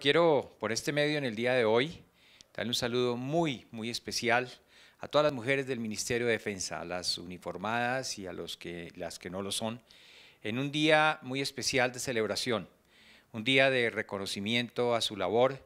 Quiero por este medio en el día de hoy darle un saludo muy, muy especial a todas las mujeres del Ministerio de Defensa, a las uniformadas y a los que, las que no lo son, en un día muy especial de celebración, un día de reconocimiento a su labor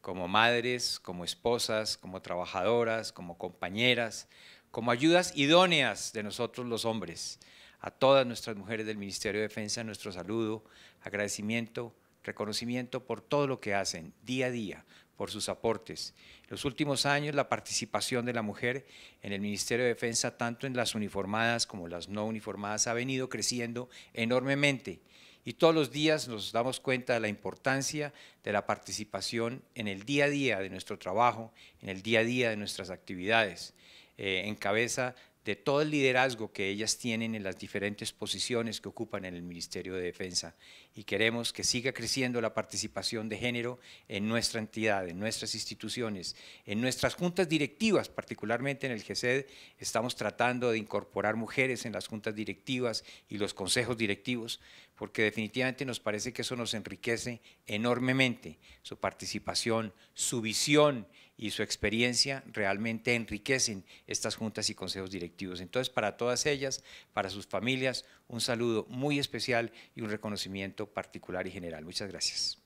como madres, como esposas, como trabajadoras, como compañeras, como ayudas idóneas de nosotros los hombres. A todas nuestras mujeres del Ministerio de Defensa, nuestro saludo, agradecimiento, reconocimiento por todo lo que hacen día a día, por sus aportes. En los últimos años, la participación de la mujer en el Ministerio de Defensa, tanto en las uniformadas como las no uniformadas, ha venido creciendo enormemente. Y todos los días nos damos cuenta de la importancia de la participación en el día a día de nuestro trabajo, en el día a día de nuestras actividades, eh, en cabeza de todo el liderazgo que ellas tienen en las diferentes posiciones que ocupan en el Ministerio de Defensa y queremos que siga creciendo la participación de género en nuestra entidad, en nuestras instituciones, en nuestras juntas directivas, particularmente en el GESED, estamos tratando de incorporar mujeres en las juntas directivas y los consejos directivos, porque definitivamente nos parece que eso nos enriquece enormemente, su participación, su visión y su experiencia realmente enriquecen estas juntas y consejos directivos. Entonces, para todas ellas, para sus familias, un saludo muy especial y un reconocimiento particular y general. Muchas gracias.